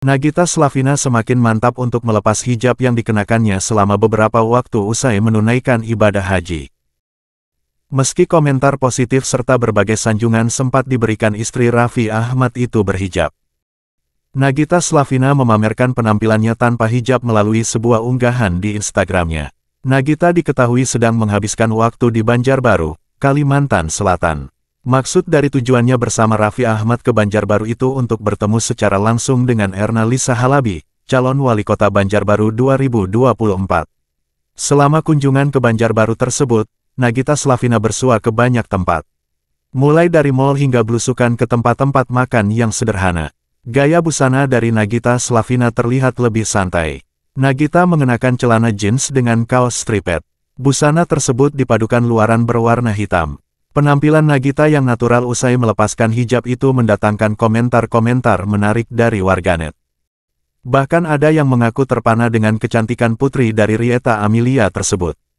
Nagita Slavina semakin mantap untuk melepas hijab yang dikenakannya selama beberapa waktu usai menunaikan ibadah haji. Meski komentar positif serta berbagai sanjungan sempat diberikan istri Raffi Ahmad itu berhijab. Nagita Slavina memamerkan penampilannya tanpa hijab melalui sebuah unggahan di Instagramnya. Nagita diketahui sedang menghabiskan waktu di Banjarbaru, Kalimantan Selatan. Maksud dari tujuannya bersama Raffi Ahmad ke Banjarbaru itu untuk bertemu secara langsung dengan Erna Lisa Halabi, calon wali kota Banjarbaru 2024. Selama kunjungan ke Banjarbaru tersebut, Nagita Slavina bersua ke banyak tempat. Mulai dari mall hingga belusukan ke tempat-tempat makan yang sederhana. Gaya busana dari Nagita Slavina terlihat lebih santai. Nagita mengenakan celana jeans dengan kaos striped. Busana tersebut dipadukan luaran berwarna hitam. Penampilan Nagita yang natural usai melepaskan hijab itu mendatangkan komentar-komentar menarik dari warganet. Bahkan ada yang mengaku terpana dengan kecantikan putri dari Rieta Amelia tersebut.